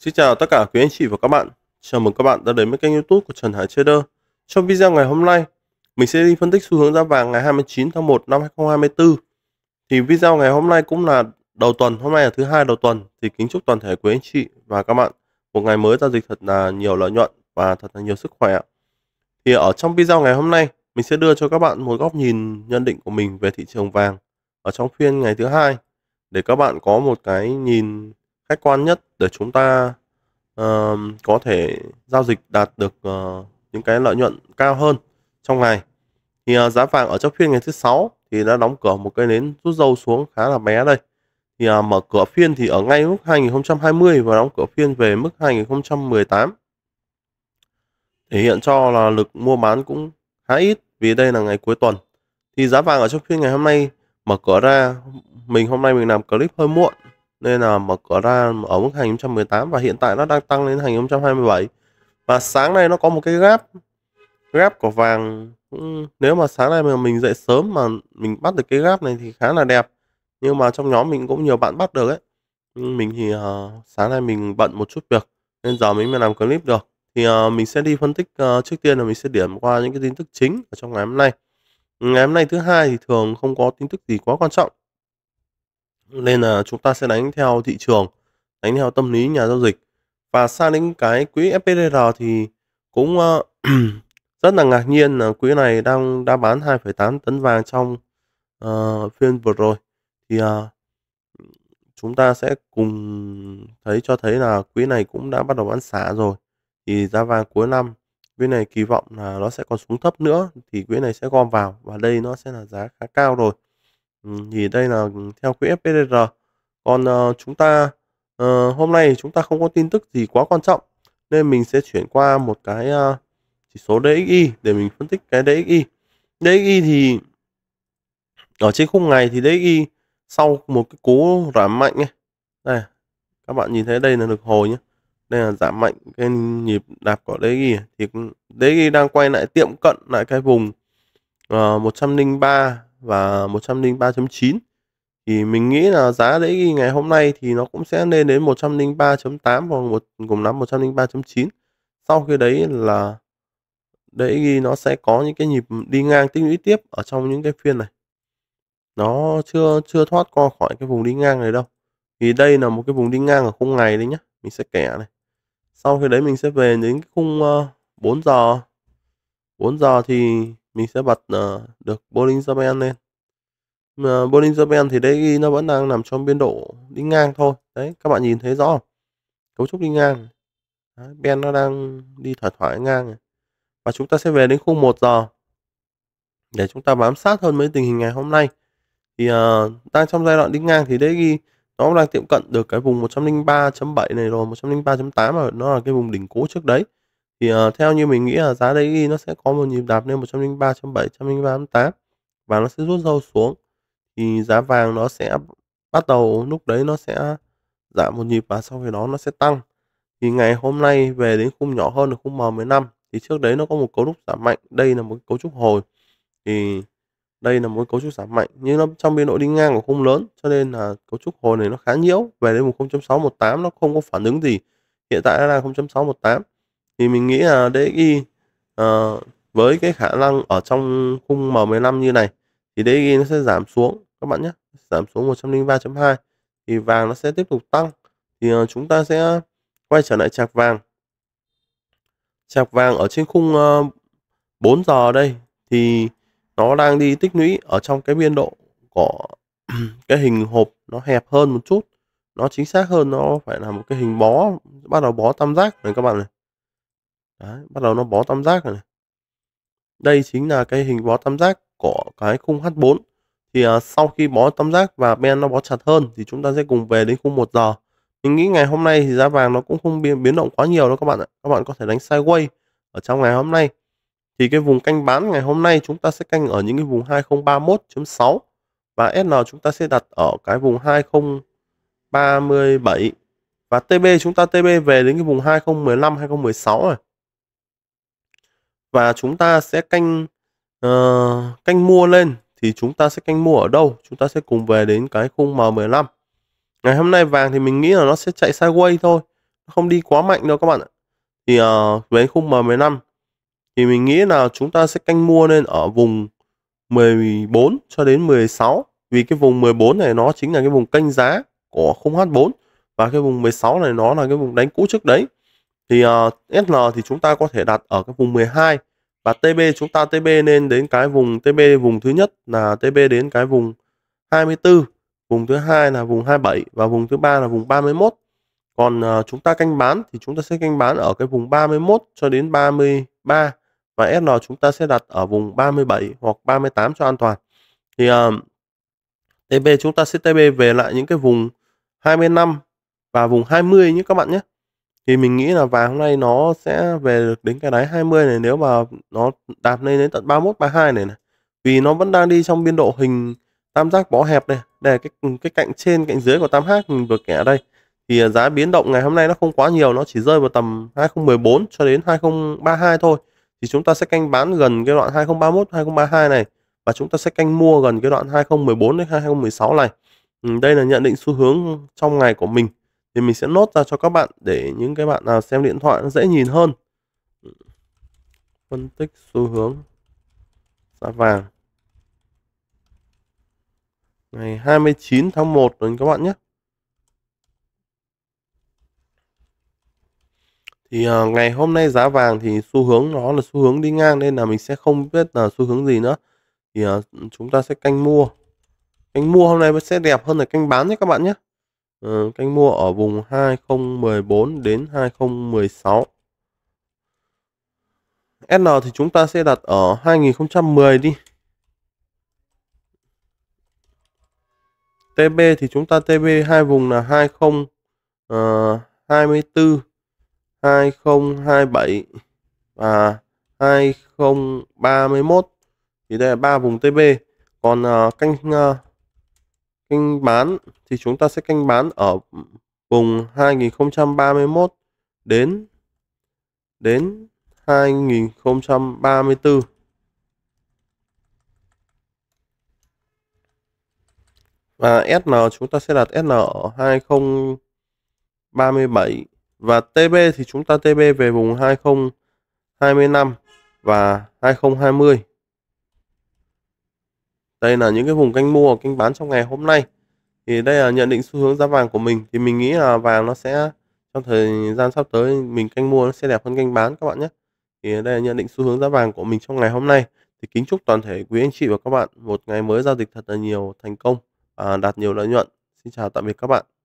Xin chào tất cả quý anh chị và các bạn. Chào mừng các bạn đã đến với kênh YouTube của Trần Hải Trader. Trong video ngày hôm nay, mình sẽ đi phân tích xu hướng giá vàng ngày 29 tháng 1 năm 2024. Thì video ngày hôm nay cũng là đầu tuần, hôm nay là thứ hai đầu tuần thì kính chúc toàn thể quý anh chị và các bạn một ngày mới giao dịch thật là nhiều lợi nhuận và thật là nhiều sức khỏe. Thì ở trong video ngày hôm nay, mình sẽ đưa cho các bạn một góc nhìn nhận định của mình về thị trường vàng ở trong phiên ngày thứ hai để các bạn có một cái nhìn khách quan nhất để chúng ta uh, có thể giao dịch đạt được uh, những cái lợi nhuận cao hơn trong ngày thì uh, giá vàng ở trong phiên ngày thứ sáu thì đã đóng cửa một cây nến rút dâu xuống khá là bé đây thì uh, mở cửa phiên thì ở ngay lúc 2020 và đóng cửa phiên về mức 2018 thể hiện cho là lực mua bán cũng khá ít vì đây là ngày cuối tuần thì giá vàng ở trong phiên ngày hôm nay mở cửa ra mình hôm nay mình làm clip hơi muộn nên là mở cửa ra ở mức 2018 và hiện tại nó đang tăng lên 2027 và sáng nay nó có một cái gap gap của vàng ừ, nếu mà sáng nay mà mình dậy sớm mà mình bắt được cái gap này thì khá là đẹp nhưng mà trong nhóm mình cũng nhiều bạn bắt được ấy ừ, mình thì uh, sáng nay mình bận một chút việc nên giờ mình mới làm clip được thì uh, mình sẽ đi phân tích uh, trước tiên là mình sẽ điểm qua những cái tin tức chính ở trong ngày hôm nay ngày hôm nay thứ hai thì thường không có tin tức gì quá quan trọng nên là chúng ta sẽ đánh theo thị trường, đánh theo tâm lý nhà giao dịch. Và sang đến cái quỹ FPDR thì cũng ờ, rất là ngạc nhiên là quỹ này đang đã bán 2,8 tấn vàng trong uh, phiên vừa rồi. Thì uh, chúng ta sẽ cùng thấy cho thấy là quỹ này cũng đã bắt đầu bán xả rồi. Thì giá vàng cuối năm quỹ này kỳ vọng là nó sẽ còn xuống thấp nữa thì quỹ này sẽ gom vào và đây nó sẽ là giá khá cao rồi thì đây là theo quỹ FPDR. Còn uh, chúng ta uh, hôm nay chúng ta không có tin tức gì quá quan trọng nên mình sẽ chuyển qua một cái uh, chỉ số DXY để mình phân tích cái DXY. DXY thì ở trên khung ngày thì DXY sau một cái cú giảm mạnh ấy. Đây, các bạn nhìn thấy đây là lực hồi nhé. Đây là giảm mạnh cái nhịp đạp của DXY thì DXY đang quay lại tiệm cận lại cái vùng uh, 103 và 103.9 thì mình nghĩ là giá đấy ngày hôm nay thì nó cũng sẽ lên đến 103.8 hoặc một cùng lắm 103.9 sau khi đấy là đấy ghi nó sẽ có những cái nhịp đi ngang tích lũy tiếp ở trong những cái phiên này nó chưa chưa thoát qua khỏi cái vùng đi ngang này đâu vì đây là một cái vùng đi ngang ở khung ngày đấy nhá mình sẽ kẻ này sau khi đấy mình sẽ về đến khung uh, ờ, 4 giờ 4 giờ thì mình sẽ bật uh, được Bollinger Band lên mà Bollinger Band thì đây nó vẫn đang nằm trong biên độ đi ngang thôi đấy các bạn nhìn thấy rõ không cấu trúc đi ngang đấy, band nó đang đi thoải thoải ngang này. và chúng ta sẽ về đến khung 1 giờ để chúng ta bám sát hơn với tình hình ngày hôm nay thì uh, đang trong giai đoạn đi ngang thì đấy ghi nó đang tiệm cận được cái vùng 103.7 này rồi 103.8 mà nó là cái vùng đỉnh cố trước đấy thì uh, theo như mình nghĩ là giá đấy nó sẽ có một nhịp đạp lên 103.7, 103.8 và nó sẽ rút sâu xuống thì giá vàng nó sẽ bắt đầu lúc đấy nó sẽ giảm một nhịp và sau khi đó nó sẽ tăng thì ngày hôm nay về đến khung nhỏ hơn là khung M15 thì trước đấy nó có một cấu trúc giảm mạnh đây là một cấu trúc hồi thì đây là một cấu trúc giảm mạnh nhưng nó trong biên độ đi ngang của khung lớn cho nên là cấu trúc hồi này nó khá nhiễu về đến 1.618 nó không có phản ứng gì hiện tại nó đang 0.618 thì mình nghĩ là DXY uh, ờ, với cái khả năng ở trong khung M15 như này thì DXY nó sẽ giảm xuống các bạn nhé giảm xuống 103.2 thì vàng nó sẽ tiếp tục tăng thì uh, chúng ta sẽ quay trở lại chạc vàng chạc vàng ở trên khung uh, ờ, 4 giờ đây thì nó đang đi tích lũy ở trong cái biên độ của cái hình hộp nó hẹp hơn một chút nó chính xác hơn nó phải là một cái hình bó bắt đầu bó tam giác này các bạn này Đấy, bắt đầu nó bó tam giác rồi này. Đây chính là cái hình bó tam giác của cái khung H4. Thì uh, sau khi bó tam giác và ben nó bó chặt hơn thì chúng ta sẽ cùng về đến khung 1 giờ. Mình nghĩ ngày hôm nay thì giá vàng nó cũng không biến, biến động quá nhiều đâu các bạn ạ. Các bạn có thể đánh sideways ở trong ngày hôm nay. Thì cái vùng canh bán ngày hôm nay chúng ta sẽ canh ở những cái vùng 2031.6 và SN chúng ta sẽ đặt ở cái vùng 2037 và TB chúng ta TB về đến cái vùng 2015 2016 rồi và chúng ta sẽ canh uh, canh mua lên thì chúng ta sẽ canh mua ở đâu chúng ta sẽ cùng về đến cái khung M15 ngày hôm nay vàng thì mình nghĩ là nó sẽ chạy sideways thôi không đi quá mạnh đâu các bạn ạ thì uh, về khung M15 thì mình nghĩ là chúng ta sẽ canh mua lên ở vùng 14 cho đến 16 vì cái vùng 14 này nó chính là cái vùng canh giá của khung H4 và cái vùng 16 này nó là cái vùng đánh cũ trước đấy thì uh, ờ, SN thì chúng ta có thể đặt ở cái vùng 12 và TB chúng ta TB nên đến cái vùng TB vùng thứ nhất là TB đến cái vùng 24 vùng thứ hai là vùng 27 và vùng thứ ba là vùng 31 còn uh, chúng ta canh bán thì chúng ta sẽ canh bán ở cái vùng 31 cho đến 33 và SL chúng ta sẽ đặt ở vùng 37 hoặc 38 cho an toàn thì uh, ờ, TB chúng ta sẽ TB về lại những cái vùng 25 và vùng 20 nhé các bạn nhé thì mình nghĩ là vàng hôm nay nó sẽ về được đến cái đáy 20 này nếu mà nó đạp lên đến tận 31 32 này này. Vì nó vẫn đang đi trong biên độ hình tam giác bó hẹp này. Đây cái ừ, cái cạnh trên cạnh dưới của tam giác mình vừa kẻ ở đây. Thì à, giá biến động ngày hôm nay nó không quá nhiều, nó chỉ rơi vào tầm 2014 cho đến 2032 thôi. Thì chúng ta sẽ canh bán gần cái đoạn 2031 2032 này và chúng ta sẽ canh mua gần cái đoạn 2014 đến 2016 này. Ừ, đây là nhận định xu hướng trong ngày của mình thì mình sẽ nốt ra cho các bạn để những cái bạn nào xem điện thoại nó dễ nhìn hơn phân tích xu hướng giá vàng ngày 29 tháng 1 rồi các bạn nhé thì à, ngày hôm nay giá vàng thì xu hướng nó là xu hướng đi ngang nên là mình sẽ không biết là xu hướng gì nữa thì à, chúng ta sẽ canh mua canh mua hôm nay sẽ đẹp hơn là canh bán nhé các bạn nhé Ờ, canh mua ở vùng 2014 đến 2016. SN thì chúng ta sẽ đặt ở 2010 đi. TB thì chúng ta TB hai vùng là 2024, uh, 2027 và 2031. Thì đây là ba vùng TB. Còn uh, canh uh, canh bán thì chúng ta sẽ canh bán ở vùng 2031 đến đến 2034. Và SN chúng ta sẽ đặt SN ở 2037 và TB thì chúng ta TB về vùng 2025 và 2020 đây là những cái vùng canh mua canh bán trong ngày hôm nay thì đây là nhận định xu hướng giá vàng của mình thì mình nghĩ là vàng nó sẽ trong thời gian sắp tới mình canh mua nó sẽ đẹp hơn canh bán các bạn nhé thì đây là nhận định xu hướng giá vàng của mình trong ngày hôm nay thì kính chúc toàn thể quý anh chị và các bạn một ngày mới giao dịch thật là nhiều thành công và đạt nhiều lợi nhuận xin chào tạm biệt các bạn